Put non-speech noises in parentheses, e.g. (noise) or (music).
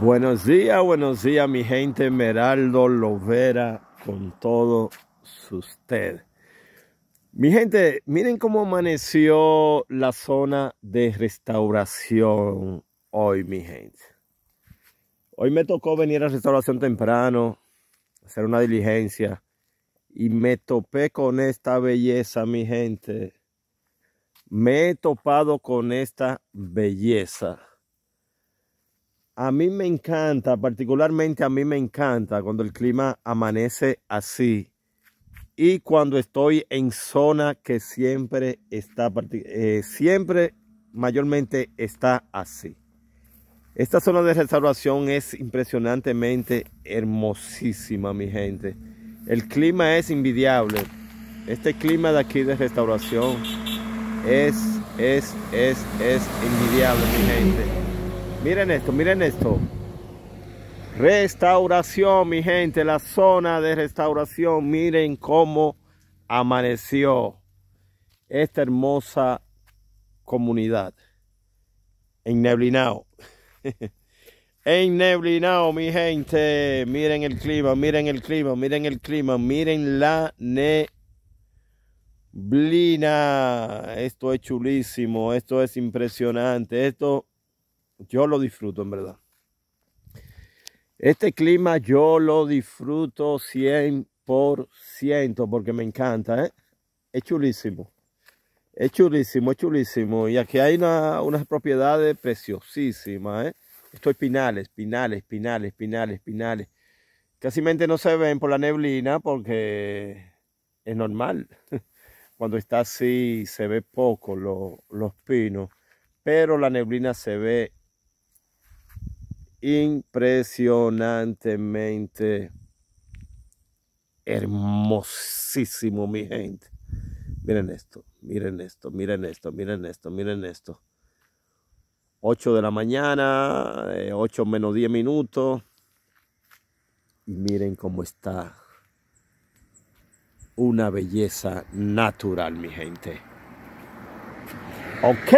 Buenos días, buenos días, mi gente. Meraldo Lovera con su usted. Mi gente, miren cómo amaneció la zona de restauración hoy, mi gente. Hoy me tocó venir a restauración temprano, hacer una diligencia. Y me topé con esta belleza, mi gente. Me he topado con esta belleza a mí me encanta, particularmente a mí me encanta cuando el clima amanece así y cuando estoy en zona que siempre está, eh, siempre mayormente está así. Esta zona de restauración es impresionantemente hermosísima, mi gente. El clima es envidiable. Este clima de aquí de restauración es, es, es, es envidiable, mi gente. Miren esto, miren esto. Restauración, mi gente, la zona de restauración. Miren cómo amaneció esta hermosa comunidad. En Neblinao. (laughs) en mi gente. Miren el clima, miren el clima, miren el clima. Miren la neblina. Esto es chulísimo, esto es impresionante. Esto yo lo disfruto, en verdad. Este clima yo lo disfruto 100% porque me encanta, ¿eh? Es chulísimo. Es chulísimo, es chulísimo. Y aquí hay unas propiedades preciosísimas, ¿eh? Esto pinales, pinales, pinales, pinales, Casi Casimente no se ven por la neblina porque es normal. (laughs) Cuando está así se ve poco los pinos, pero la neblina se ve impresionantemente hermosísimo, mi gente. Miren esto, miren esto, miren esto, miren esto, miren esto. 8 de la mañana, 8 eh, menos 10 minutos. Y miren cómo está. Una belleza natural, mi gente. Ok.